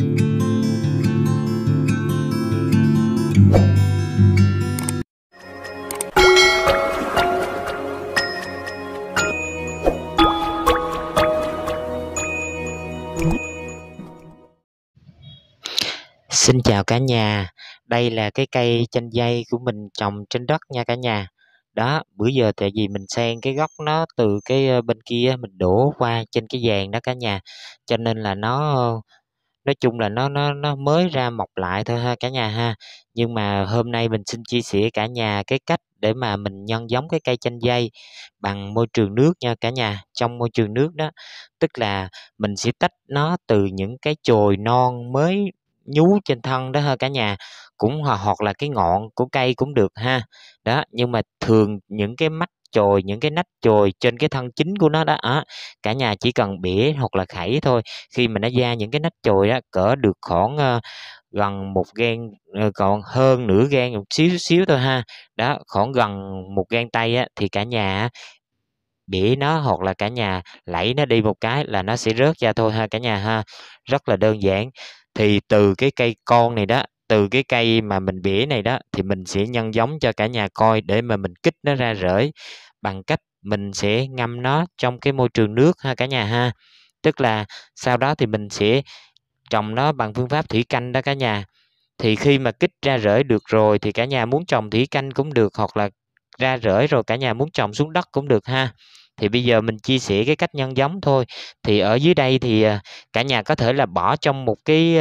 Xin chào cả nhà, đây là cái cây chanh dây của mình trồng trên đất nha cả nhà. Đó, bữa giờ tại vì mình sang cái gốc nó từ cái ờ, bên kia mình đổ qua trên cái vàng đó cả nhà. Cho nên là nó nói chung là nó nó nó mới ra mọc lại thôi ha cả nhà ha nhưng mà hôm nay mình xin chia sẻ cả nhà cái cách để mà mình nhân giống cái cây chanh dây bằng môi trường nước nha cả nhà trong môi trường nước đó tức là mình sẽ tách nó từ những cái chồi non mới nhú trên thân đó ha cả nhà cũng hoặc, hoặc là cái ngọn của cây cũng được ha đó nhưng mà thường những cái mắt chồi những cái nách chồi trên cái thân chính của nó đó à, cả nhà chỉ cần bể hoặc là khẩy thôi khi mà nó ra những cái nách chồi đó cỡ được khoảng ờ, gần một gan ờ, còn hơn nửa gan một xíu xíu thôi ha đó khoảng gần một gan tay á, thì cả nhà bể nó hoặc là cả nhà lẫy nó đi một cái là nó sẽ rớt ra thôi ha cả nhà ha rất là đơn giản thì từ cái cây con này đó từ cái cây mà mình bể này đó thì mình sẽ nhân giống cho cả nhà coi để mà mình kích nó ra rễ bằng cách mình sẽ ngâm nó trong cái môi trường nước ha cả nhà ha tức là sau đó thì mình sẽ trồng nó bằng phương pháp thủy canh đó cả nhà thì khi mà kích ra rễ được rồi thì cả nhà muốn trồng thủy canh cũng được hoặc là ra rễ rồi cả nhà muốn trồng xuống đất cũng được ha thì bây giờ mình chia sẻ cái cách nhân giống thôi thì ở dưới đây thì à, cả nhà có thể là bỏ trong một cái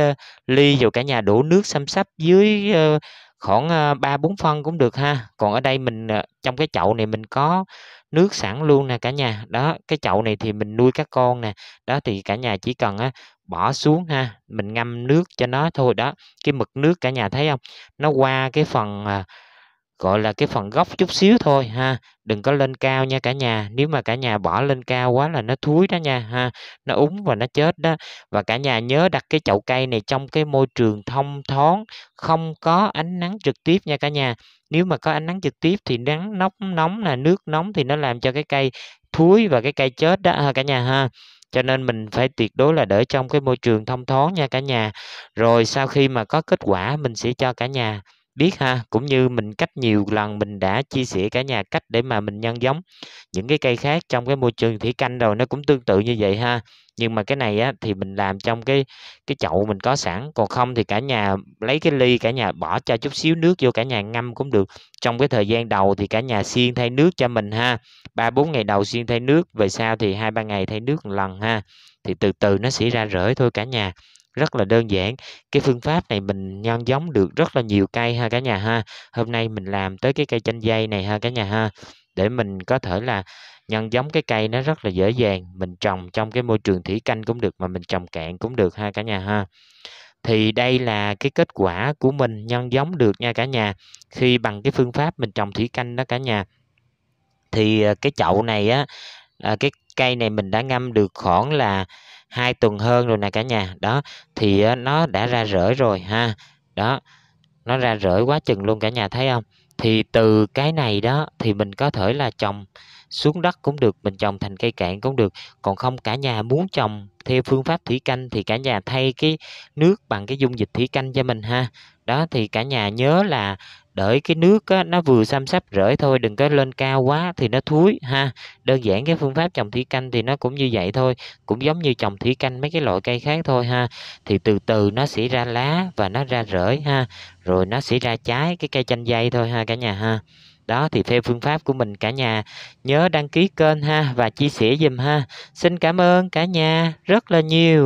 ly rồi cả nhà đổ nước xăm sắp dưới khoảng ờ, ba bốn phân cũng được ha còn ở đây mình ờ, trong cái chậu này mình có nước sẵn luôn nè cả nhà đó cái chậu này thì mình nuôi các con nè đó thì cả nhà chỉ cần á, bỏ xuống ha mình ngâm nước cho nó thôi đó cái mực nước cả nhà thấy không nó qua cái phần ờ, gọi là cái phần gốc chút xíu thôi ha đừng có lên cao nha cả nhà nếu mà cả nhà bỏ lên cao quá là nó thúi đó nha ha nó úng và nó chết đó và cả nhà nhớ đặt cái chậu cây này trong cái môi trường thông thoáng không có ánh nắng trực tiếp nha cả nhà nếu mà có ánh nắng trực tiếp thì nắng nóng nóng là nước nóng thì nó làm cho cái cây thúi và cái cây chết đó ha cả nhà ha cho nên mình phải tuyệt đối là để trong cái môi trường thông thoáng nha cả nhà rồi sau khi mà có kết quả mình sẽ cho cả nhà biết ha cũng như mình cách nhiều lần mình đã chia sẻ cả nhà cách để mà mình nhân giống những cái cây khác trong cái môi trường thủy canh rồi nó cũng tương tự như vậy ha nhưng mà cái này á, thì mình làm trong cái cái chậu mình có sẵn còn không thì cả nhà lấy cái ly cả nhà bỏ cho chút xíu nước vô cả nhà ngâm cũng được trong cái thời gian đầu thì cả nhà xiên thay nước cho mình ha ba bốn ngày đầu xiên thay nước về sau thì hai ba ngày thay nước một lần ha thì từ từ nó sẽ ra rễ thôi cả nhà rất là đơn giản cái phương pháp này mình nhân giống được rất là nhiều cây ha cả nhà ha hôm nay mình làm tới cái cây chanh dây này ha cả nhà ha để mình có thể là nhân giống cái cây nó rất là dễ dàng mình trồng trong cái môi trường thủy canh cũng được mà mình trồng cạn cũng được ha cả nhà ha thì đây là cái kết quả của mình nhân giống được nha cả nhà khi bằng cái phương pháp mình trồng thủy canh đó cả nhà thì à, cái chậu này á à, cái cây này mình đã ngâm được khoảng là hai tuần hơn rồi nè cả nhà đó thì nó đã ra rễ rồi ha đó nó ra rễ quá chừng luôn cả nhà thấy không thì từ cái này đó thì mình có thể là trồng xuống đất cũng được mình trồng thành cây cạn cũng được còn không cả nhà muốn trồng theo phương pháp thủy canh thì cả nhà thay cái nước bằng cái dung dịch thủy canh cho mình ha đó thì cả nhà nhớ là đợi cái nước á, nó vừa xăm sắp rễ thôi đừng có lên cao quá thì nó thúi ha đơn giản cái phương pháp trồng thủy canh thì nó cũng như vậy thôi cũng giống như trồng thủy canh mấy cái loại cây khác thôi ha thì từ từ nó sẽ ra lá và nó ra rễ ha rồi nó sẽ ra trái cái cây chanh dây thôi ha cả nhà ha đó thì theo phương pháp của mình cả nhà nhớ đăng ký kênh ha và chia sẻ dùm ha xin cảm ơn cả nhà rất là nhiều